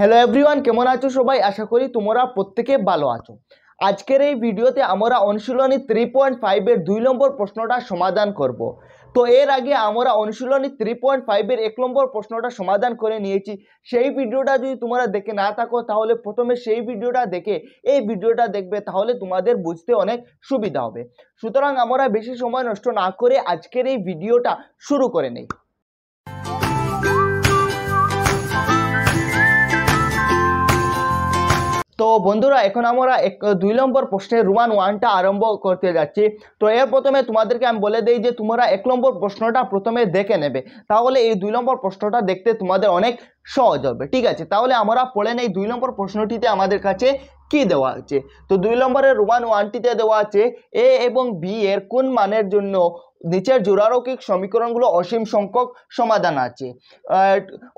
Hello everyone কেমন আছো সবাই আশা করি তোমরা প্রত্যেকে ভালো আছো আজকের এই ভিডিওতে আমরা অনুশীলনী থ্রি পয়েন্ট ফাইভের দুই নম্বর প্রশ্নটা সমাধান করব। তো এর আগে আমরা অনুশীলনী থ্রি পয়েন্ট ফাইভের এক নম্বর প্রশ্নটা সমাধান করে নিয়েছি সেই ভিডিওটা যদি তোমরা দেখে না থাকো তাহলে প্রথমে সেই ভিডিওটা দেখে এই ভিডিওটা দেখবে তাহলে তোমাদের বুঝতে অনেক সুবিধা হবে সুতরাং আমরা বেশি সময় নষ্ট না করে আজকের এই ভিডিওটা শুরু করে নেই তো বন্ধুরা এখন আমরা এক দুই নম্বর প্রশ্নের রুমান ওয়ানটা আরম্ভ করতে যাচ্ছি তো এর প্রথমে তোমাদেরকে আমি বলে দিই যে তোমরা এক নম্বর প্রশ্নটা প্রথমে দেখে নেবে তাহলে এই দুই নম্বর প্রশ্নটা দেখতে তোমাদের অনেক সহজ হবে ঠিক আছে তাহলে আমরা পড়ে নেই দুই নম্বর প্রশ্নটিতে আমাদের কাছে কি দেওয়া আছে তো দুই নম্বরের রুমান ওয়ানটিতে দেওয়া আছে এ এবং বি এর কোন মানের জন্য নিচের জোড়ারৌকিক সমীকরণগুলো অসীম সংখ্যক সমাধান আছে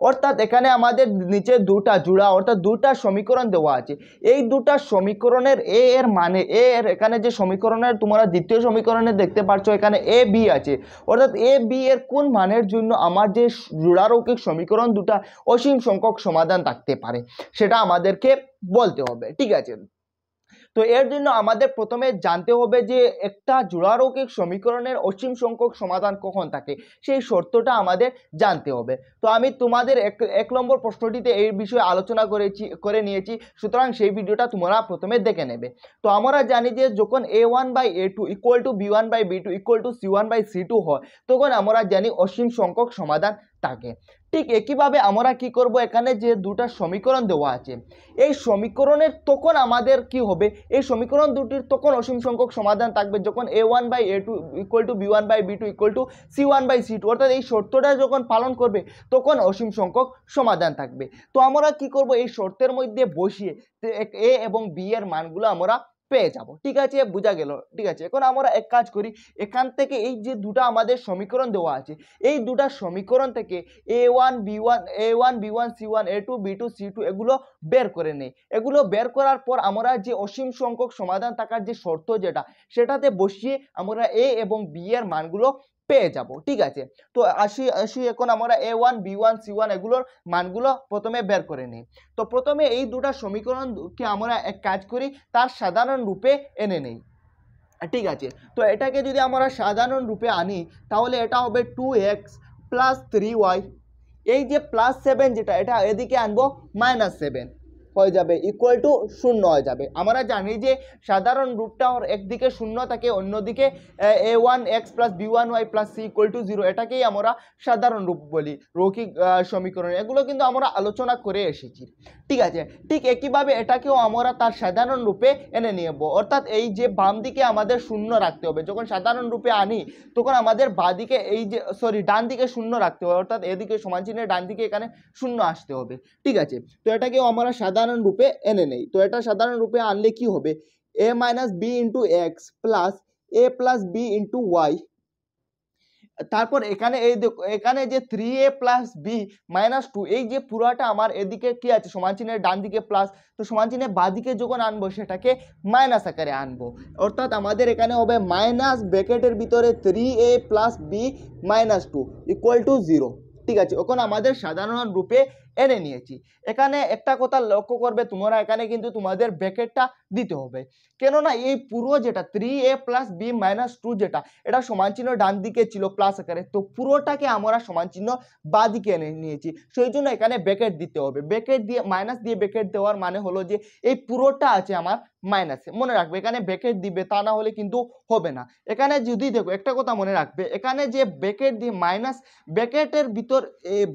অর্থাৎ এখানে আমাদের নিচে দুটা জোড়া অর্থাৎ দুটা সমীকরণ দেওয়া আছে এই দুটা সমীকরণের এ এর মানে এ এর এখানে যে সমীকরণের তোমরা দ্বিতীয় সমীকরণে দেখতে পাচ্ছ এখানে এ বি আছে অর্থাৎ এ বি এর কোন মানের জন্য আমার যে জোড়ারৌকিক সমীকরণ দুটা অসীম সংখ্যক সমাধান থাকতে পারে সেটা আমাদেরকে বলতে হবে ঠিক আছে তো এর জন্য আমাদের প্রথমে জানতে হবে যে একটা জোড়ারোগিক সমীকরণের অসীম সংখ্যক সমাধান কখন থাকে সেই শর্তটা আমাদের জানতে হবে তো আমি তোমাদের এক এক নম্বর প্রশ্নটিতে এই বিষয়ে আলোচনা করেছি করে নিয়েছি সুতরাং সেই ভিডিওটা তোমরা প্রথমে দেখে নেবে তো আমরা জানি যে যখন এ one by A two equal to B one by B two equal to C one by C two হয় তখন আমরা জানি অসীম সংখ্যক সমাধান থাকে ঠিক একইভাবে আমরা কি করব এখানে যে দুটা সমীকরণ দেওয়া আছে এই সমীকরণের তখন আমাদের কি হবে এই সমীকরণ দুটির তখন অসীম সংখ্যক সমাধান থাকবে যখন এ one by A two equal to B one by B two equal to C one by C two অর্থাৎ এই শর্তটা যখন পালন করবে তখন অসীম সংখ্যক সমাধান থাকবে তো আমরা কি করব এই শর্তের মধ্যে বসিয়ে এ এবং বি এর মানগুলো আমরা পেয়ে যাব ঠিক আছে বোঝা গেল ঠিক আছে এখন আমরা এক কাজ করি এখান থেকে এই যে দুটা আমাদের সমীকরণ দেওয়া আছে এই দুটা সমীকরণ থেকে এ one B one A one B one C one A two B two C two এগুলো বের করে নেই এগুলো বের করার পর আমরা যে অসীম সংখ্যক সমাধান থাকার যে শর্ত যেটা সেটাতে বসিয়ে আমরা এ এবং বি এর মানগুলো পেয়ে যাব ঠিক আছে তো আসি আসি এখন আমরা এ one B one C one এগুলোর মানগুলো প্রথমে বের করে নিই তো প্রথমে এই দুটা সমীকরণকে আমরা এক কাজ করি তার সাধারণ রূপে এনে নেই ঠিক আছে তো এটাকে যদি আমরা সাধারণ রূপে আনি তাহলে এটা হবে two x plus three y এই যে প্লাস সেভেন যেটা এটা এদিকে আনবো মাইনাস সেভেন হয়ে যাবে ইকুয়াল টু শূন্য হয়ে যাবে আমরা জানি যে সাধারণ রূপটা একদিকে শূন্য থাকে অন্যদিকে a one x plus b one y plus c equal to zero এটাকেই আমরা সাধারণ রূপ বলি রৌকিক সমীকরণ এগুলো কিন্তু আমরা আলোচনা করে এসেছি ঠিক আছে ঠিক একইভাবে এটাকেও আমরা তার সাধারণ রূপে এনে নেব অর্থাৎ এই যে বাম দিকে আমাদের শূন্য রাখতে হবে যখন সাধারণ রূপে আনি তখন আমাদের বাদিকে এই যে সরি ডান দিকে শূন্য রাখতে হবে অর্থাৎ এদিকে সমান চিহ্নে ডান দিকে এখানে শূন্য আসতে হবে ঠিক আছে তো এটাকেও আমরা সাধারণ সাধারণ রূপে এনে নেই তো এটা সাধারণ রূপে আনলে কি হবে a minus b into x plus a plus b into y তারপর এখানে এই এখানে যে three a plus b minus two এই যে পুরাটা আমার এদিকে কি আছে সমান চিহ্নের ডান দিকে প্লাস তো সমান চিহ্নে বাদিকে যখন আনবো সেটাকে মাইনাস আকারে আনবো অর্থাৎ আমাদের এখানে হবে মাইনাস ব্র্যাকেটের ভিতরে three a plus b minus two equal to zero ঠিক আছে এখন আমাদের সাধারণ রূপে এনে নিয়েছি এখানে একটা কথা লক্ষ্য করবে তোমরা এখানে কিন্তু তোমাদের ব্র্যাকেটটা দিতে হবে কেননা এই পুরো যেটা three a plus b minus two যেটা এটা সমান চিহ্ন ডান দিকে ছিল প্লাস আকারে তো পুরোটাকে আমরা সমান চিহ্ন বা দিকে এনে নিয়েছি সেই জন্য এখানে ব্র্যাকেট দিতে হবে ব্র্যাকেট দিয়ে মাইনাস দিয়ে ব্র্যাকেট দেওয়ার মানে হলো যে এই পুরোটা আছে আমার মাইনাসে মনে রাখবে এখানে ব্র্যাকেট দিবে তা না হলে কিন্তু হবে না এখানে যদি দেখো একটা কথা মনে রাখবে এখানে যে ব্র্যাকেট দিয়ে মাইনাস ব্র্যাকেটের ভিতর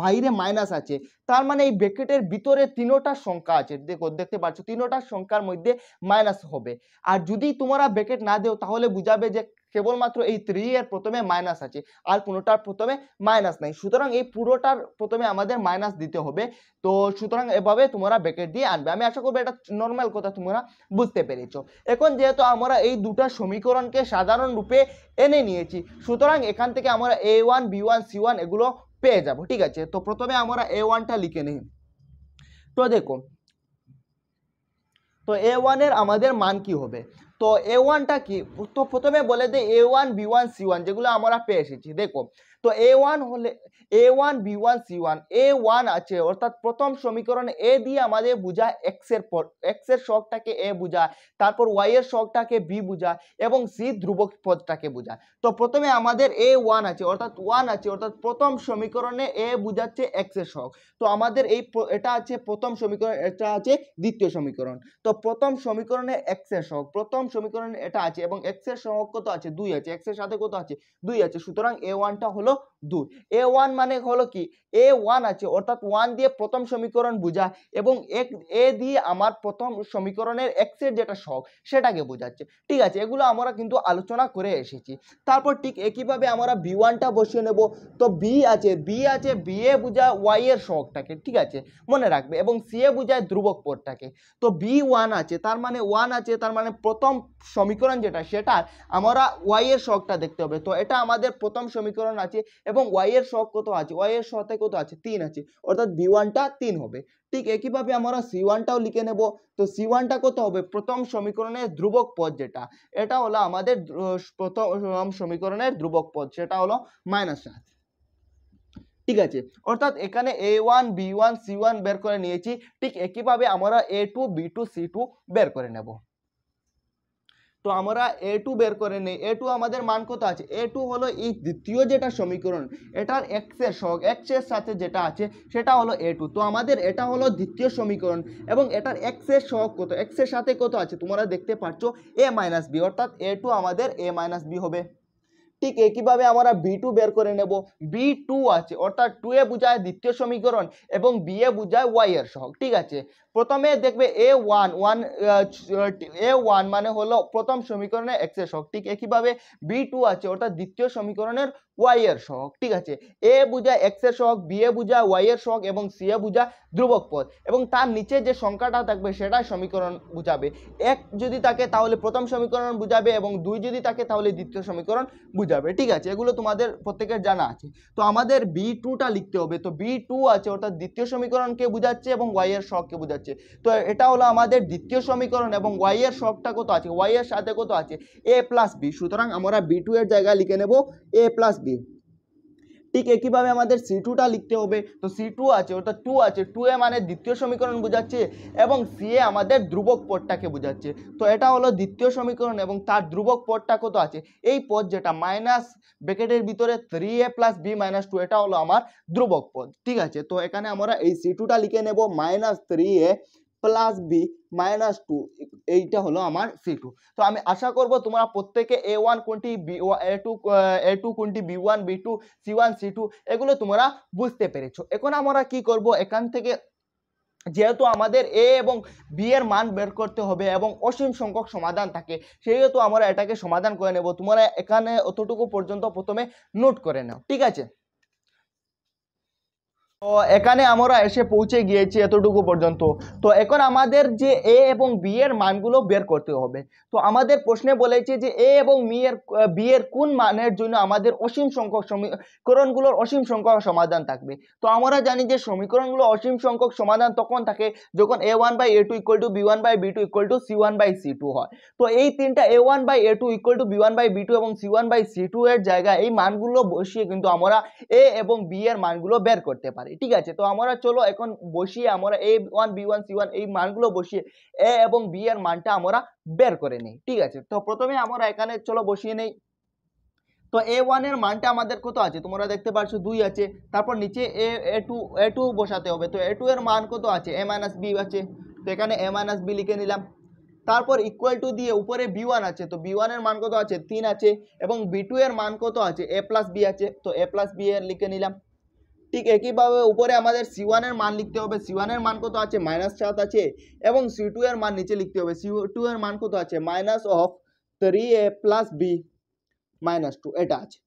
বাইরে মাইনাস আছে তার মানে এই ব্র্যাকেটের ভিতরে তিনোটা সংখ্যা আছে দেখো দেখতে পাচ্ছ তিনোটা সংখ্যার মধ্যে মাইনাস হবে আর যদি তোমরা ব্র্যাকেট না দেও তাহলে বুঝাবে যে কেবলমাত্র এই থ্রি এর প্রথমে মাইনাস আছে আর কোনোটার প্রথমে মাইনাস নাই সুতরাং এই পুরোটার প্রথমে আমাদের মাইনাস দিতে হবে তো সুতরাং এভাবে তোমরা ব্র্যাকেট দিয়ে আনবে আমি আশা করবো এটা নর্মাল কথা তোমরা বুঝতে পেরেছো এখন যেহেতু আমরা এই দুটো সমীকরণকে সাধারণ রূপে এনে নিয়েছি সুতরাং এখান থেকে আমরা এ one B one C one এগুলো পেয়ে যাব ঠিক আছে তো প্রথমে আমরা এ ওয়ানটা লিখে নিই তো দেখো তো এ ওয়ানের আমাদের মান কি হবে তো এ ওয়ানটা কি তো প্রথমে বলে দে a one B one C one যেগুলো আমরা পেয়ে এসেছি দেখো তো এ ওয়ান হলে a one B one C one A one আছে অর্থাৎ প্রথম সমীকরণ এ দিয়ে আমাদের বোঝায় এক্সের পর এক্সের শখটাকে এ বোঝায় তারপর ওয়াইয়ের শখটাকে বি বোঝায় এবং সি ধ্রুবক পদটাকে বোঝায় তো প্রথমে আমাদের এ ওয়ান আছে অর্থাৎ ওয়ান আছে অর্থাৎ প্রথম সমীকরণে এ বোঝাচ্ছে এক্সের শখ তো আমাদের এই এটা আছে প্রথম সমীকরণ এটা আছে দ্বিতীয় সমীকরণ তো প্রথম সমীকরণে এক্সের শখ প্রথম সমীকরণে এটা আছে এবং এক্সের শখ কত আছে দুই আছে এক্সের সাথে কত আছে দুই আছে সুতরাং এ ওয়ানটা হলো দুই এ ওয়ান মানে হলো কি এ ওয়ান আছে অর্থাৎ ওয়ান দিয়ে প্রথম সমীকরণ বোঝা এবং এক এ দিয়ে আমার প্রথম সমীকরণের এক্সের যেটা শখ সেটাকে বোঝাচ্ছে ঠিক আছে এগুলো আমরা কিন্তু আলোচনা করে এসেছি তারপর ঠিক একইভাবে আমরা বি ওয়ানটা বসিয়ে নেব তো বি আছে বি আছে বি এ বোঝা ওয়াই এর শখটাকে ঠিক আছে মনে রাখবে এবং সি এ বোঝায় ধ্রুবক পোটটাকে তো বি ওয়ান আছে তার মানে ওয়ান আছে তার মানে প্রথম সমীকরণ যেটা সেটা আমরা ওয়াই এর শখটা দেখতে হবে তো এটা আমাদের প্রথম সমীকরণ আছে এবং ওয়াই এর শখ কত আছে ওয়াই এর সাথে কত আছে তিন আছে অর্থাৎ বি ওয়ানটা তিন হবে ঠিক একইভাবে আমরা সি ওয়ানটাও লিখে নেব তো সি ওয়ানটা কত হবে প্রথম সমীকরণের ধ্রুবক পদ যেটা এটা হলো আমাদের প্রথম সমীকরণের ধ্রুবক পদ সেটা হলো মাইনাস সাত ঠিক আছে অর্থাৎ এখানে a one B one C one বের করে নিয়েছি ঠিক একইভাবে আমরা a two B two C two বের করে নেব তো আমরা এ টু বের করে নেই এ টু আমাদের মান কত আছে এ টু হলো এই e, দ্বিতীয় যেটা সমীকরণ এটার এক্সের সহগ এক্সের সাথে যেটা আছে সেটা হলো এ টু তো আমাদের এটা হলো দ্বিতীয় সমীকরণ এবং এটার এক্সের সহগ কত এক্সের সাথে কত আছে তোমরা দেখতে পাচ্ছ এ মাইনাস বি অর্থাৎ এ টু আমাদের এ মাইনাস বি হবে ঠিক একইভাবে আমরা বি টু বের করে নেব বি টু আছে অর্থাৎ টু এ বোঝায় দ্বিতীয় সমীকরণ এবং বি এ বোঝায় ওয়াই এর সহগ ঠিক আছে প্রথমে দেখবে a one one A one মানে হলো প্রথম সমীকরণে এক্সের সহগ ঠিক একইভাবে বি টু আছে অর্থাৎ দ্বিতীয় সমীকরণের ওয়াই এর সহগ ঠিক আছে এ বুঝা এক্স এর সহগ বি এ বোঝায় ওয়াই এর সহগ এবং সি এ বুঝা ধ্রুবক পদ এবং তার নিচে যে সংখ্যাটা থাকবে সেটাই সমীকরণ বুঝাবে এক যদি থাকে তাহলে প্রথম সমীকরণ বুঝাবে এবং দুই যদি থাকে তাহলে দ্বিতীয় সমীকরণ বুঝাবে ঠিক আছে এগুলো তোমাদের প্রত্যেকের জানা আছে তো আমাদের বি টুটা লিখতে হবে তো বি টু আছে অর্থাৎ দ্বিতীয় সমীকরণকে বোঝাচ্ছে এবং ওয়াই এর সহগকে বোঝাচ্ছে তো এটা হলো আমাদের দ্বিতীয় সমীকরণ এবং ওয়াই এর সহগটা কত আছে ওয়াই এর সাথে কত আছে এ প্লাস বি সুতরাং আমরা বি টু এর জায়গায় লিখে নেব এ প্লাস বি বি ঠিক একইভাবে আমাদের সি টুটা লিখতে হবে তো সি টু আছে অর্থাৎ টু আছে টু এ মানে দ্বিতীয় সমীকরণ বোঝাচ্ছে এবং সি এ আমাদের ধ্রুবক পদটাকে বোঝাচ্ছে তো এটা হলো দ্বিতীয় সমীকরণ এবং তার ধ্রুবক পদটা কত আছে এই পদ যেটা মাইনাস ব্যাকেটের ভিতরে three a plus b minus two এটা হলো আমার ধ্রুবক পদ ঠিক আছে তো এখানে আমরা এই সি টুটা লিখে নেব minus three a plus b minus two এইটা হলো আমার সি টু তো আমি আশা করব তোমরা প্রত্যেকে এ ওয়ান কোনটি b a two a two কোনটি b one b two C one c two এগুলো তোমরা বুঝতে পেরেছো এখন আমরা কি করব এখান থেকে যেহেতু আমাদের এ এবং বি এর মান বের করতে হবে এবং অসীম সংখ্যক সমাধান থাকে সেহেতু আমরা এটাকে সমাধান করে নেব তোমরা এখানে অতটুকু পর্যন্ত প্রথমে নোট করে নাও ঠিক আছে তো এখানে আমরা এসে পৌঁছে গিয়েছি এতটুকু পর্যন্ত তো এখন আমাদের যে এ এবং বি এর মানগুলো বের করতে হবে তো আমাদের প্রশ্নে বলেছে যে এ এবং মি এর বি এর কোন মানের জন্য আমাদের অসীম সংখ্যক সমীকরণগুলোর অসীম সংখ্যক সমাধান থাকবে তো আমরা জানি যে সমীকরণগুলো অসীম সংখ্যক সমাধান তখন থাকে যখন এ one by A two equal to B one by B two equal to C one by C two হয় তো এই তিনটা a one by A two equal to B one by B two এবং c one by C two এর জায়গায় এই মানগুলো বসিয়ে কিন্তু আমরা এ এবং বি এর মানগুলো বের করতে পারি পারি ঠিক আছে তো আমরা চলো এখন বসিয়ে আমরা এ one B one C one এই মানগুলো বসিয়ে এ এবং বি এর মানটা আমরা বের করে নিই ঠিক আছে তো প্রথমে আমরা এখানে চলো বসিয়ে নেই তো এ ওয়ানের মানটা আমাদের কত আছে তোমরা দেখতে পাচ্ছ দুই আছে তারপর নিচে এ এ টু এ টু বসাতে হবে তো এ টু এর মান কত আছে এ মাইনাস বি আছে তো এখানে এ মাইনাস বি লিখে নিলাম তারপর ইকুয়াল টু দিয়ে উপরে বি ওয়ান আছে তো বি ওয়ানের মান কত আছে তিন আছে এবং বি টু এর মান কত আছে এ প্লাস বি আছে তো এ প্লাস বি এর লিখে নিলাম ঠিক একইভাবে উপরে আমাদের সি ওয়ানের মান লিখতে হবে সি ওয়ানের মান কত আছে মাইনাস সাত আছে এবং সি টু এর মান নিচে লিখতে হবে সি টু এর মান কত আছে minus of three a plus b minus two এটা আছে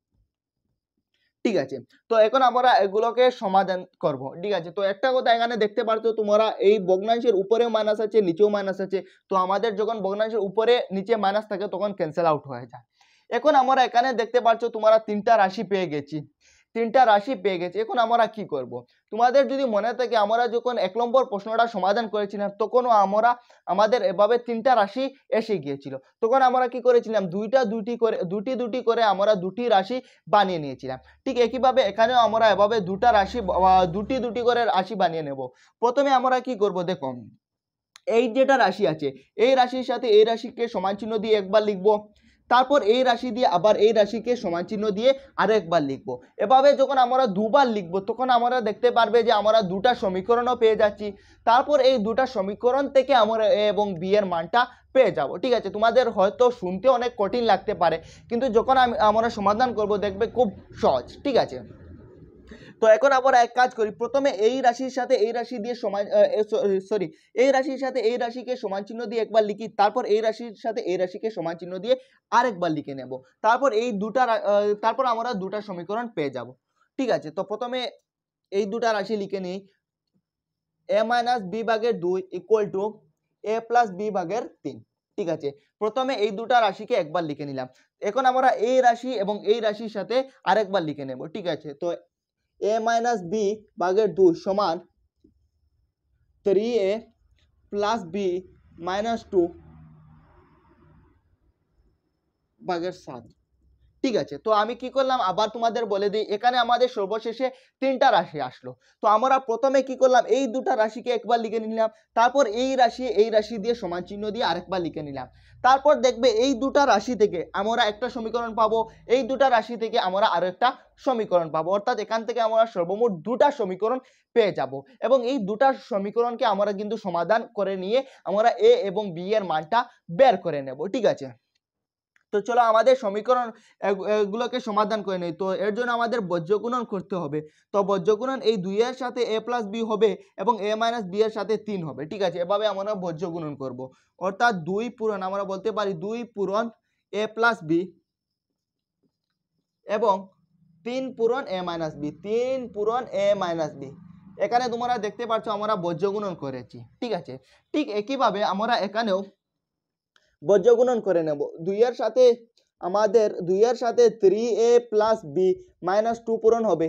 ঠিক আছে তো এখন আমরা এগুলোকে সমাধান করব ঠিক আছে তো একটা কথা এখানে দেখতে পারছো তোমরা এই বগ্নাংশের উপরে মাইনাস আছে নিচেও মাইনাস আছে তো আমাদের যখন বগ্নাংশের উপরে নিচে মাইনাস থাকে তখন ক্যান্সেল আউট হয়ে যায় এখন আমরা এখানে দেখতে পারছো তোমরা তিনটা রাশি পেয়ে গেছি তিনটা রাশি পেয়ে গেছি এখন আমরা কি করব। তোমাদের যদি মনে থাকে আমরা যখন এক নম্বর প্রশ্নটা সমাধান করেছিলাম তখনও আমরা আমাদের এভাবে তিনটা রাশি এসে গিয়েছিল তখন আমরা কি করেছিলাম দুইটা দুটি করে দুটি দুটি করে আমরা দুটি রাশি বানিয়ে নিয়েছিলাম ঠিক একইভাবে এখানেও আমরা এভাবে দুটা রাশি দুটি দুটি করে রাশি বানিয়ে নেব প্রথমে আমরা কি করব দেখো এই যেটা রাশি আছে এই রাশির সাথে এই রাশিকে সমান চিহ্ন দিয়ে একবার লিখবো তারপর এই রাশি দিয়ে আবার এই রাশিকে সমান চিহ্ন দিয়ে আরেকবার লিখবো এভাবে যখন আমরা দুবার লিখব তখন আমরা দেখতে পারবে যে আমরা দুটা সমীকরণও পেয়ে যাচ্ছি তারপর এই দুটা সমীকরণ থেকে আমরা এ এবং বি এর মানটা পেয়ে যাব ঠিক আছে তোমাদের হয়তো শুনতে অনেক কঠিন লাগতে পারে কিন্তু যখন আমি আমরা সমাধান করব দেখবে খুব সহজ ঠিক আছে তো এখন আমরা এক কাজ করি প্রথমে এই রাশির সাথে এই রাশি দিয়ে সমান সরি এই রাশির সাথে এই রাশিকে সমান চিহ্ন দিয়ে একবার লিখি তারপর এই রাশির সাথে এই রাশিকে সমান চিহ্ন দিয়ে আরেকবার লিখে নেব তারপর এই দুটা তারপর আমরা দুটা সমীকরণ পেয়ে যাব ঠিক আছে তো প্রথমে এই দুটা রাশি লিখে নিই এ মাইনাস বি ভাগের দুই equal to a plus b ভাগের তিন ঠিক আছে প্রথমে এই দুটা রাশিকে একবার লিখে নিলাম এখন আমরা এই রাশি এবং এই রাশির সাথে আরেকবার লিখে নেব ঠিক আছে তো এ মাইনাস বি বাগের দুই সমান three a plus b minus two বাগের সাত ঠিক আছে তো আমি কি করলাম আবার তোমাদের বলে দিই এখানে আমাদের সর্বশেষে তিনটা রাশি আসলো তো আমরা প্রথমে কি করলাম এই দুটা রাশিকে একবার লিখে নিলাম তারপর এই রাশি এই রাশি দিয়ে সমান চিহ্ন দিয়ে আরেকবার লিখে নিলাম তারপর দেখবে এই দুটা রাশি থেকে আমরা একটা সমীকরণ পাবো এই দুটা রাশি থেকে আমরা আরো একটা সমীকরণ পাবো অর্থাৎ এখান থেকে আমরা সর্বমোট দুটা সমীকরণ পেয়ে যাব এবং এই দুটা সমীকরণকে আমরা কিন্তু সমাধান করে নিয়ে আমরা এ এবং বি এর মানটা বের করে নেব ঠিক আছে তো চলো আমাদের সমীকরণ এগুলোকে সমাধান করে নেই তো এর জন্য আমাদের বজ্রগুণন করতে হবে তো বজ্রগুণন এই দুইয়ের সাথে এ প্লাস বি হবে এবং এ মাইনাস বি এর সাথে তিন হবে ঠিক আছে এভাবে আমরা বজ্রগুণন করব। অর্থাৎ দুই পূরণ আমরা বলতে পারি দুই পূরণ এ প্লাস বি এবং তিন পূরণ এ মাইনাস বি তিন পূরণ এ মাইনাস বি এখানে তোমরা দেখতে পাচ্ছ আমরা বজ্রগুণন করেছি ঠিক আছে ঠিক একইভাবে আমরা এখানেও বজ্রগুণন করে নেব দুইয়ের সাথে আমাদের দুইয়ের সাথে three a plus b minus two পূরণ হবে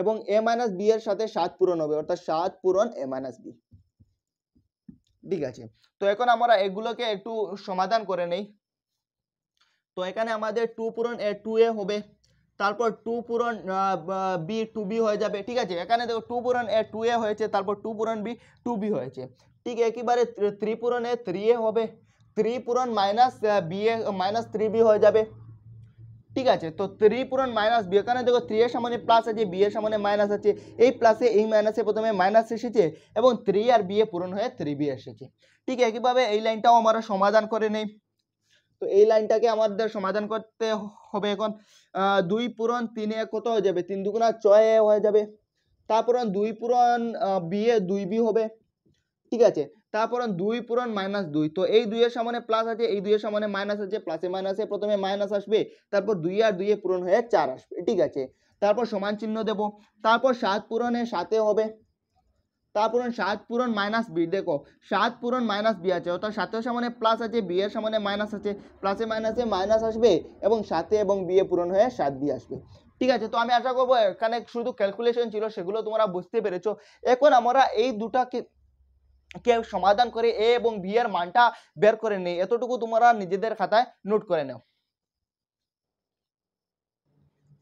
এবং এ মাইনাস বি এর সাথে সাত পূরণ হবে অর্থাৎ সাত পূরণ এ মাইনাস বি ঠিক আছে তো এখন আমরা এগুলোকে একটু সমাধান করে নেই তো এখানে আমাদের টু পূরণ এ টু এ হবে তারপর টু পূরণ বি টু বি হয়ে যাবে ঠিক আছে এখানে দেখো টু পূরণ এ টু এ হয়েছে তারপর টু পূরণ বি টু বি হয়েছে ঠিক একইবারে ত্রি পূরণ এ থ্রি এ হবে থ্রি পূরণ minus b a minus three b হয়ে যাবে ঠিক আছে তো থ্রি পূরণ মাইনাস বি এখানে দেখো থ্রি এর সামনে প্লাস আছে বি এর সামনে মাইনাস আছে এই প্লাসে এই মাইনাসে প্রথমে মাইনাস এসেছে এবং থ্রি আর বি এ পূরণ হয়ে থ্রি বি এসেছে ঠিক একইভাবে এই লাইনটাও আমরা সমাধান করে নেই তো এই লাইনটাকে আমাদের সমাধান করতে হবে এখন দুই পূরণ তিনে কত হয়ে যাবে তিন দুগুণা ছয় হয়ে যাবে তারপর দুই পূরণ বিয়ে দুই বি হবে ঠিক আছে তারপর দুই পূরণ মাইনাস দুই তো এই দুইয়ের সামনে প্লাস আছে এই দুইয়ের সামনে মাইনাস আছে প্লাসে মাইনাসে প্রথমে মাইনাস আসবে তারপর দুই আর দুইয়ে পূরণ হয়ে চার আসবে ঠিক আছে তারপর সমান চিহ্ন দেব তারপর সাত পূরণে সাথে হবে তারপর সাত পূরণ মাইনাস বি দেখো সাত পূরণ মাইনাস বি আছে অর্থাৎ সাতের সামনে প্লাস আছে বি এর সামনে মাইনাস আছে প্লাসে মাইনাসে মাইনাস আসবে এবং সাথে এবং বিয়ে পূরণ হয়ে সাত দিয়ে আসবে ঠিক আছে তো আমি আশা করবো এখানে শুধু ক্যালকুলেশন ছিল সেগুলো তোমরা বুঝতে পেরেছো এখন আমরা এই দুটাকে কেউ সমাধান করে এ এবং বি এর মানটা বের করে নেই এতটুকু তোমরা নিজেদের খাতায় নোট করে নাও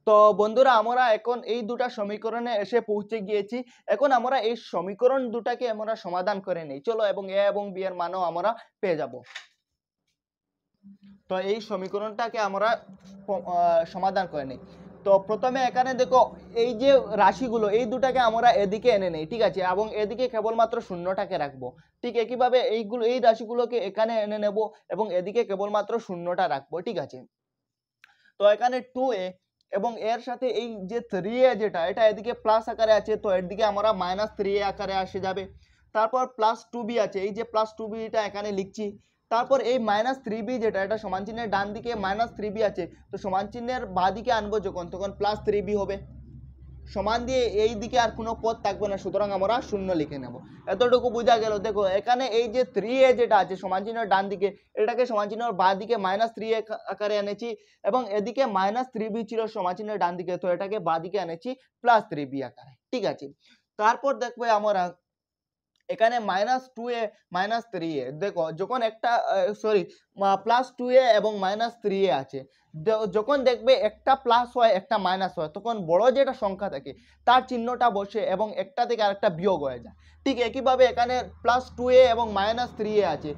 তো বন্ধুরা আমরা এখন এই দুটা সমীকরণে এসে পৌঁছে গিয়েছি এখন আমরা এই সমীকরণ দুটাকে আমরা সমাধান করে নেই চলো এবং এ এবং বি এর মানও আমরা পেয়ে যাব তো এই সমীকরণটাকে আমরা সমাধান করে নিই তো প্রথমে এখানে দেখো এই যে রাশিগুলো এই দুটাকে আমরা এদিকে এনে নেই ঠিক আছে এবং এদিকে কেবলমাত্র শূন্যটাকে রাখবো ঠিক একইভাবে এইগুলো এই রাশিগুলোকে এখানে এনে নেব এবং এদিকে কেবলমাত্র শূন্যটা রাখবো ঠিক আছে তো এখানে টু এ এবং এর সাথে এই যে থ্রি এ যেটা এটা এদিকে প্লাস আকারে আছে তো এর দিকে আমরা মাইনাস থ্রি এ আকারে আসে যাবে তারপর প্লাস টু বি আছে এই যে প্লাস টু বিটা এখানে লিখছি তারপর এই মাইনাস থ্রি বি যেটা এটা সমান চিহ্নের ডান দিকে মাইনাস থ্রি বি আছে তো সমান চিহ্নের বাঁ দিকে আনবো যখন তখন প্লাস থ্রি বি হবে সমান দিয়ে এই দিকে আর কোনো পথ থাকবে না সুতরাং আমরা শূন্য লিখে নেব এতটুকু বোঝা গেল দেখো এখানে এই যে থ্রি এ যেটা আছে সমান চিহ্নের ডান দিকে এটাকে সমান চিহ্নের বা দিকে মাইনাস থ্রি এ আকারে এনেছি এবং এদিকে মাইনাস থ্রি বি ছিল সমান চিহ্নের ডান দিকে তো এটাকে বাঁ দিকে এনেছি প্লাস থ্রি বি আকারে ঠিক আছে তারপর দেখবে আমরা এখানে minus two a minus three a দেখো যখন একটা সরি প্লাস টু এ এবং মাইনাস থ্রি এ আছে যখন দেখবে একটা প্লাস হয় একটা মাইনাস হয় তখন বড় যেটা সংখ্যা থাকে তার চিহ্নটা বসে এবং একটা থেকে আরেকটা বিয়োগ হয়ে যায় ঠিক একইভাবে এখানে প্লাস টু এ এবং মাইনাস থ্রি এ আছে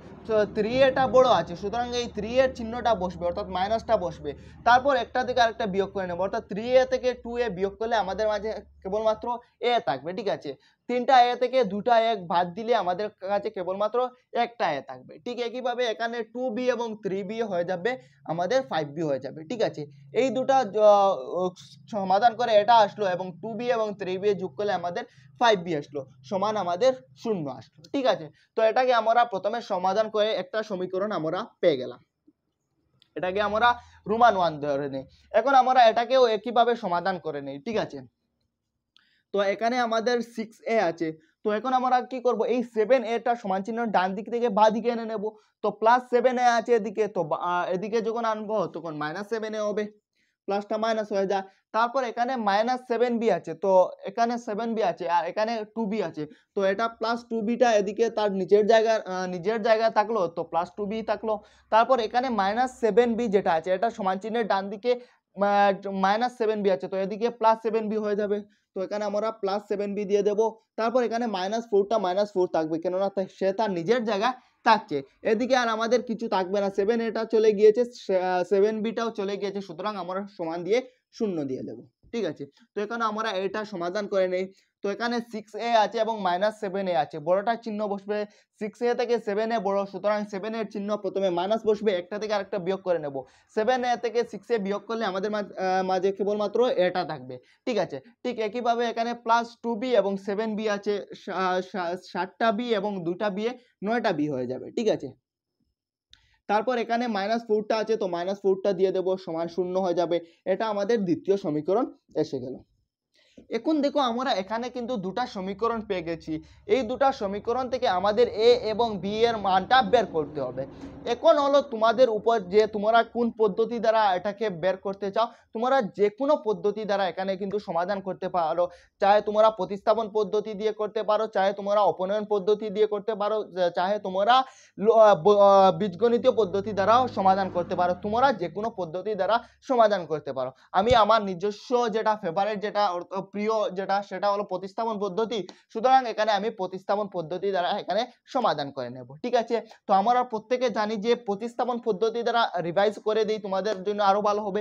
থ্রি এটা বড় আছে সুতরাং এই থ্রি এর চিহ্নটা বসবে অর্থাৎ মাইনাসটা বসবে তারপর একটা থেকে আরেকটা বিয়োগ করে নেবো অর্থাৎ থ্রি এ থেকে টু এ বিয়োগ করলে আমাদের মাঝে কেবলমাত্র এ থাকবে ঠিক আছে তিনটা এ থেকে দুটা এক বাদ দিলে আমাদের কাছে কেবলমাত্র একটা এ থাকবে ঠিক একইভাবে এখানে টু বি এবং থ্রি বি হয়ে যাবে আমাদের ফাইভ বি হয়ে যাবে যাবে ঠিক আছে এই দুটা সমাধান করে এটা আসলো এবং টু বি এবং থ্রি বি যোগ করলে আমাদের ফাইভ বি আসলো সমান আমাদের শূন্য আসলো ঠিক আছে তো এটাকে আমরা প্রথমে সমাধান করে একটা সমীকরণ আমরা পেয়ে গেলাম এটাকে আমরা রুমান ওয়ান ধরে নিই এখন আমরা এটাকেও একইভাবে সমাধান করে নেই ঠিক আছে তো এখানে আমাদের সিক্স এ আছে তো এখন আমরা কি করব এই সেভেন এটা সমান চিহ্ন ডান দিক থেকে বা দিকে এনে নেব তো প্লাস সেভেন এ আছে এদিকে তো এদিকে যখন আনবো তখন মাইনাস সেভেন এ হবে প্লাসটা মাইনাস হয়ে যায় তারপর এখানে মাইনাস সেভেন বি আছে তো এখানে সেভেন বি আছে আর এখানে টু বি আছে তো এটা প্লাস টু বিটা এদিকে তার নিজের জায়গা নিজের জায়গায় থাকলো তো প্লাস টু বি থাকলো তারপর এখানে মাইনাস সেভেন বি যেটা আছে এটা সমান চিহ্নের ডান দিকে মাইনাস সেভেন বি আছে তো এদিকে প্লাস সেভেন বি হয়ে যাবে তো এখানে আমরা প্লাস সেভেন বি দিয়ে দেবো তারপর এখানে মাইনাস ফোরটা মাইনাস ফোর থাকবে কেননা সে তার নিজের জায়গায় থাকছে এদিকে আর আমাদের কিছু থাকবে না সেভেন এটা চলে গিয়েছে সেভেন বিটাও চলে গিয়েছে সুতরাং আমরা সমান দিয়ে শূন্য দিয়ে দেবো ঠিক আছে তো এখানে আমরা এটা সমাধান করে নেই তো এখানে সিক্স এ আছে এবং মাইনাস সেভেন এ আছে বড়টার চিহ্ন বসবে সিক্স এ থেকে সেভেন এ বড় সুতরাং সেভেন এর চিহ্ন প্রথমে মাইনাস বসবে একটা থেকে আরেকটা বিয়োগ করে নেব সেভেন এ থেকে সিক্স এ বিয়োগ করলে আমাদের মাঝে কেবলমাত্র এটা থাকবে ঠিক আছে ঠিক একইভাবে এখানে প্লাস টু বি এবং সেভেন বি আছে সাতটা বি এবং দুটা বিয়ে নয়টা বি হয়ে যাবে ঠিক আছে তারপর এখানে মাইনাস ফোরটা আছে তো মাইনাস ফোরটা দিয়ে দেবো সমান শূন্য হয়ে যাবে এটা আমাদের দ্বিতীয় সমীকরণ এসে গেল এখন দেখো আমরা এখানে কিন্তু দুটা সমীকরণ পেয়ে গেছি এই দুটা সমীকরণ থেকে আমাদের এ এবং বি এর মানটা বের করতে হবে এখন হলো তোমাদের উপর যে তোমরা কোন পদ্ধতি দ্বারা এটাকে বের করতে চাও তোমরা যে কোনো পদ্ধতি দ্বারা এখানে কিন্তু সমাধান করতে পারো চাহে তোমরা প্রতিস্থাপন পদ্ধতি দিয়ে করতে পারো চাহে তোমরা অপনয়ন পদ্ধতি দিয়ে করতে পারো চাহে তোমরা বীজগণিতীয় পদ্ধতি দ্বারাও সমাধান করতে পারো তোমরা যে কোনো পদ্ধতি দ্বারা সমাধান করতে পারো আমি আমার নিজস্ব যেটা ফেভারেট যেটা প্রিয় যেটা সেটা হলো প্রতিস্থাপন পদ্ধতি সুতরাং এখানে আমি প্রতিস্থাপন পদ্ধতি দ্বারা এখানে সমাধান করে নেব ঠিক আছে তো আমরা প্রত্যেকে জানি যে প্রতিস্থাপন পদ্ধতি দ্বারা রিভাইজ করে দিই তোমাদের জন্য আরও ভালো হবে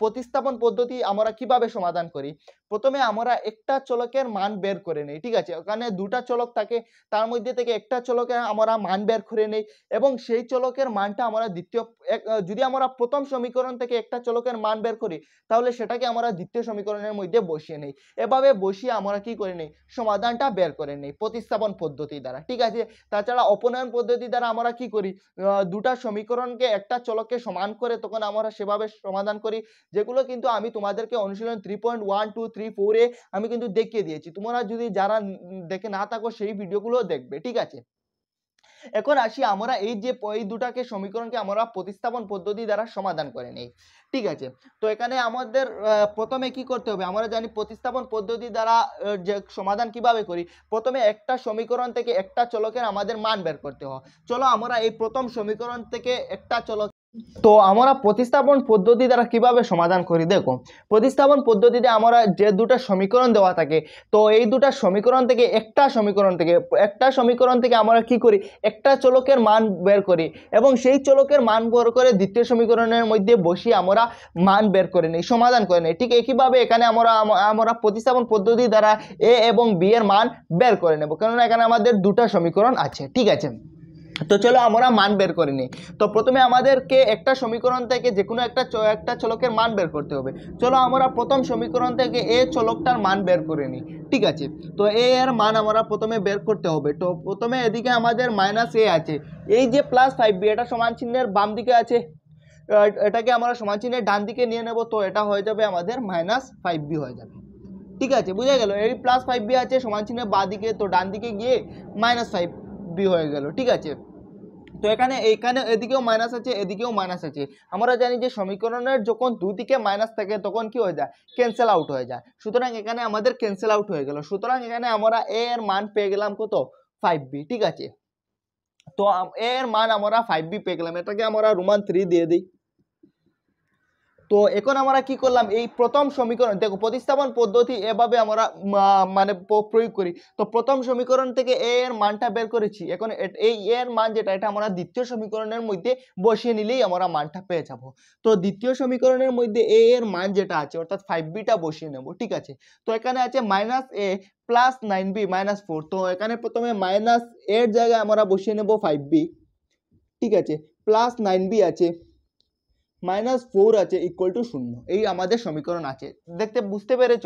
প্রতিস্থাপন পদ্ধতি আমরা কিভাবে সমাধান করি প্রথমে আমরা একটা চলকের মান বের করে নেই ঠিক আছে ওখানে দুটা চলক থাকে তার মধ্যে থেকে একটা চলকের আমরা মান বের করে নেই এবং সেই চলকের মানটা আমরা দ্বিতীয় যদি আমরা প্রথম সমীকরণ থেকে একটা চলকের মান বের করি তাহলে সেটাকে আমরা দ্বিতীয় সমীকরণের মধ্যে বসিয়ে নেই এভাবে বসিয়ে আমরা কি করে নেই সমাধানটা বের করে নেই প্রতিস্থাপন পদ্ধতি দ্বারা ঠিক আছে তাছাড়া অপনয়ন পদ্ধতি দ্বারা আমরা কি করি দুটা সমীকরণকে একটা চলককে সমান করে তখন আমরা সেভাবে সমাধান করি যেগুলো কিন্তু আমি তোমাদেরকে অনুশীলন three point one two three three ফোরে আমি কিন্তু দেখিয়ে দিয়েছি তোমরা যদি যারা দেখে না থাকো সেই ভিডিওগুলো দেখবে ঠিক আছে এখন আসি আমরা এই যে এই দুটাকে সমীকরণকে আমরা প্রতিস্থাপন পদ্ধতি দ্বারা সমাধান করে নেই ঠিক আছে তো এখানে আমাদের প্রথমে কি করতে হবে আমরা জানি প্রতিস্থাপন পদ্ধতি দ্বারা যে সমাধান কিভাবে করি প্রথমে একটা সমীকরণ থেকে একটা চলকের আমাদের মান বের করতে হয় চলো আমরা এই প্রথম সমীকরণ থেকে একটা চলক তো আমরা প্রতিস্থাপন পদ্ধতি দ্বারা কিভাবে সমাধান করি দেখো প্রতিস্থাপন পদ্ধতিতে আমরা যে দুটো সমীকরণ দেওয়া থাকে তো এই দুটো সমীকরণ থেকে একটা সমীকরণ থেকে একটা সমীকরণ থেকে আমরা কি করি একটা চলকের মান বের করি এবং সেই চলকের মান বের করে দ্বিতীয় সমীকরণের মধ্যে বসিয়ে আমরা মান বের করে নিই সমাধান করে নিই ঠিক একইভাবে এখানে আমরা আমরা প্রতিস্থাপন পদ্ধতি দ্বারা এ এবং বি এর মান বের করে নেব কেননা এখানে আমাদের দুটো সমীকরণ আছে ঠিক আছে তো চলো আমরা মান বের করে নিই তো প্রথমে আমাদেরকে একটা সমীকরণ থেকে যে কোনো একটা একটা চলকের মান বের করতে হবে চলো আমরা প্রথম সমীকরণ থেকে এ চলকটার মান বের করে নিই ঠিক আছে তো এ এর মান আমরা প্রথমে বের করতে হবে তো প্রথমে এদিকে আমাদের মাইনাস এ আছে এই যে প্লাস ফাইভ বি এটা সমান চিহ্নের বাম দিকে আছে এটাকে আমরা সমান চিহ্নের ডান দিকে নিয়ে নেব তো এটা হয়ে যাবে আমাদের মাইনাস ফাইভ বি হয়ে যাবে ঠিক আছে বুঝে গেল এই প্লাস ফাইভ বি আছে সমান চিহ্নের বা দিকে তো ডান দিকে গিয়ে মাইনাস ফাইভ বি হয়ে গেল ঠিক আছে তো এখানে এখানে এদিকেও মাইনাস আছে এদিকেও মাইনাস আছে আমরা জানি যে সমীকরণের যখন দুদিকে মাইনাস থাকে তখন কি হয়ে যায় ক্যান্সেল আউট হয়ে যায় সুতরাং এখানে আমাদের ক্যান্সেল আউট হয়ে গেল সুতরাং এখানে আমরা এ এর মান পেয়ে গেলাম কত ফাইভ বি ঠিক আছে তো এর মান আমরা ফাইভ বি পেয়ে গেলাম এটাকে আমরা রোমান থ্রি দিয়ে দিই তো এখন আমরা কি করলাম এই প্রথম সমীকরণ দেখো প্রতিস্থাপন পদ্ধতি এভাবে আমরা মানে প্রয়োগ করি তো প্রথম সমীকরণ থেকে এ এর মানটা বের করেছি এখন এই এ এর মান যেটা এটা আমরা দ্বিতীয় সমীকরণের মধ্যে বসিয়ে নিলেই আমরা মানটা পেয়ে যাব তো দ্বিতীয় সমীকরণের মধ্যে এ এর মান যেটা আছে অর্থাৎ ফাইভ বিটা বসিয়ে নেব ঠিক আছে তো এখানে আছে minus a plus nine b minus four তো এখানে প্রথমে মাইনাস এর জায়গায় আমরা বসিয়ে নেব ফাইভ বি ঠিক আছে প্লাস নাইন বি আছে মাইনাস ফোর আছে ইকুয়াল টু শূন্য এই আমাদের সমীকরণ আছে দেখতে বুঝতে পেরেছ